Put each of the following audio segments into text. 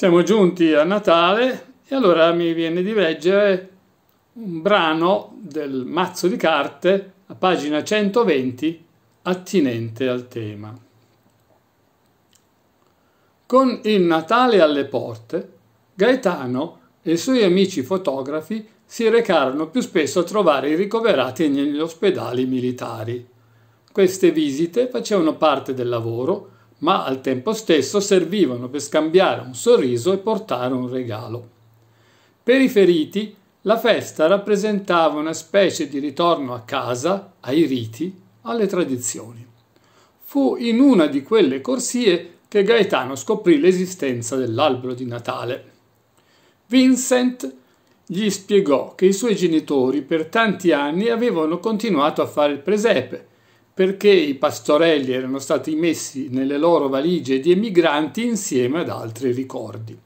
Siamo giunti a Natale e allora mi viene di leggere un brano del mazzo di carte a pagina 120 attinente al tema. Con il Natale alle porte, Gaetano e i suoi amici fotografi si recarono più spesso a trovare i ricoverati negli ospedali militari. Queste visite facevano parte del lavoro ma al tempo stesso servivano per scambiare un sorriso e portare un regalo. Per i feriti, la festa rappresentava una specie di ritorno a casa, ai riti, alle tradizioni. Fu in una di quelle corsie che Gaetano scoprì l'esistenza dell'albero di Natale. Vincent gli spiegò che i suoi genitori per tanti anni avevano continuato a fare il presepe perché i pastorelli erano stati messi nelle loro valigie di emigranti insieme ad altri ricordi.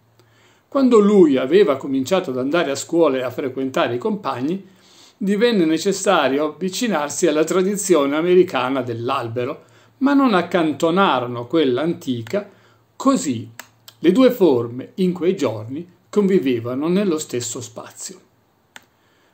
Quando lui aveva cominciato ad andare a scuola e a frequentare i compagni, divenne necessario avvicinarsi alla tradizione americana dell'albero, ma non accantonarono quella antica, così le due forme in quei giorni convivevano nello stesso spazio.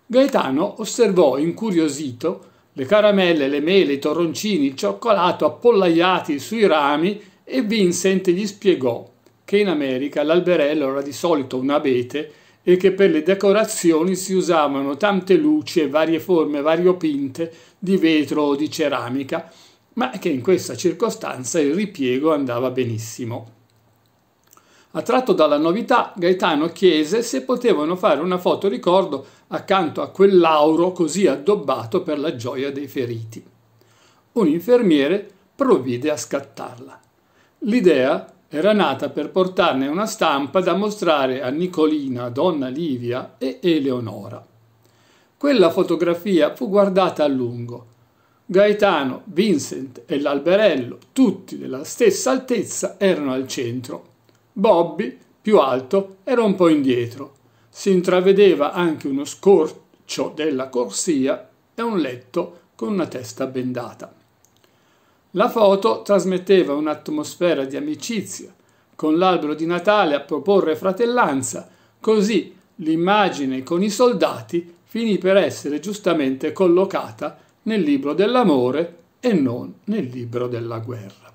Gaetano osservò incuriosito le caramelle, le mele, i torroncini, il cioccolato appollaiati sui rami e Vincent gli spiegò che in America l'alberello era di solito un abete e che per le decorazioni si usavano tante luci e varie forme variopinte di vetro o di ceramica, ma che in questa circostanza il ripiego andava benissimo. Attratto dalla novità, Gaetano chiese se potevano fare una foto ricordo accanto a quell'auro così addobbato per la gioia dei feriti. Un infermiere provvide a scattarla. L'idea era nata per portarne una stampa da mostrare a Nicolina, donna Livia e Eleonora. Quella fotografia fu guardata a lungo. Gaetano, Vincent e l'alberello, tutti della stessa altezza, erano al centro Bobby, più alto, era un po' indietro. Si intravedeva anche uno scorcio della corsia e un letto con una testa bendata. La foto trasmetteva un'atmosfera di amicizia, con l'albero di Natale a proporre fratellanza, così l'immagine con i soldati finì per essere giustamente collocata nel libro dell'amore e non nel libro della guerra.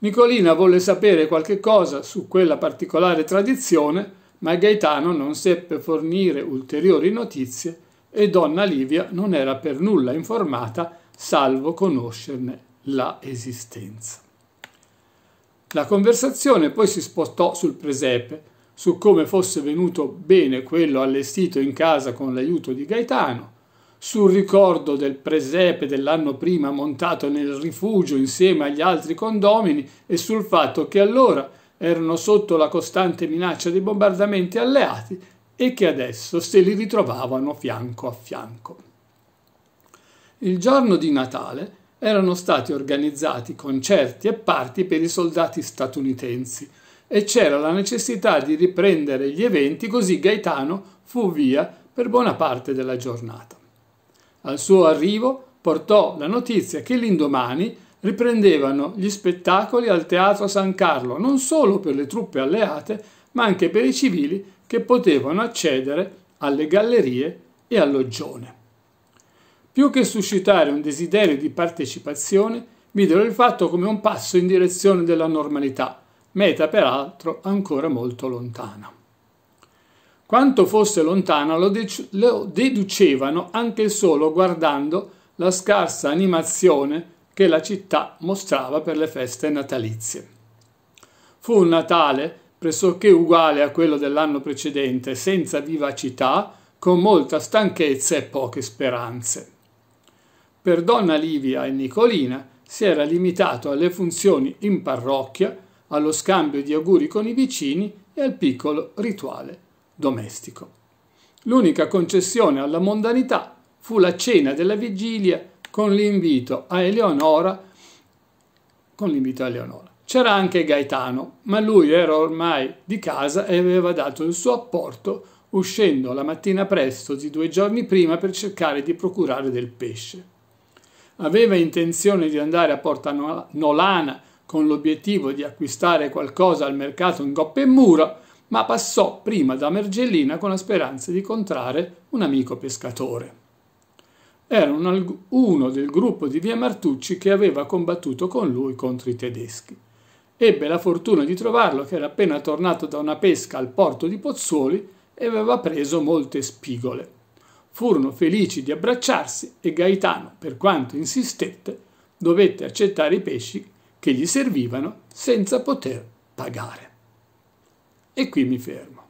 Nicolina volle sapere qualche cosa su quella particolare tradizione, ma Gaetano non seppe fornire ulteriori notizie e donna Livia non era per nulla informata, salvo conoscerne la esistenza. La conversazione poi si spostò sul presepe, su come fosse venuto bene quello allestito in casa con l'aiuto di Gaetano, sul ricordo del presepe dell'anno prima montato nel rifugio insieme agli altri condomini e sul fatto che allora erano sotto la costante minaccia dei bombardamenti alleati e che adesso se li ritrovavano fianco a fianco. Il giorno di Natale erano stati organizzati concerti e parti per i soldati statunitensi e c'era la necessità di riprendere gli eventi così Gaetano fu via per buona parte della giornata. Al suo arrivo portò la notizia che l'indomani riprendevano gli spettacoli al Teatro San Carlo, non solo per le truppe alleate, ma anche per i civili che potevano accedere alle gallerie e all'oggione. Più che suscitare un desiderio di partecipazione, videro il fatto come un passo in direzione della normalità, meta peraltro ancora molto lontana. Quanto fosse lontano lo, de- lo deducevano anche solo guardando la scarsa animazione che la città mostrava per le feste natalizie. Fu un Natale pressoché uguale a quello dell'anno precedente, senza vivacità, con molta stanchezza e poche speranze. Per donna Livia e Nicolina si era limitato alle funzioni in parrocchia, allo scambio di auguri con i vicini e al piccolo rituale domestico. L'unica concessione alla mondanità fu la cena della vigilia con l'invito a Eleonora. Con l'invito a Eleonora. C'era anche Gaetano, ma lui era ormai di casa e aveva dato il suo apporto uscendo la mattina presto di due giorni prima per cercare di procurare del pesce. Aveva intenzione di andare a Porta Nolana con l'obiettivo di acquistare qualcosa al mercato in Goppa e Mura, ma passò prima da Mergellina con la speranza di incontrare un amico pescatore. Era uno del gruppo di via Martucci che aveva combattuto con lui contro i tedeschi. Ebbe la fortuna di trovarlo che era appena tornato da una pesca al porto di Pozzuoli e aveva preso molte spigole. Furono felici di abbracciarsi e Gaetano, per quanto insistette, dovette accettare i pesci che gli servivano senza poter pagare. E qui mi fermo.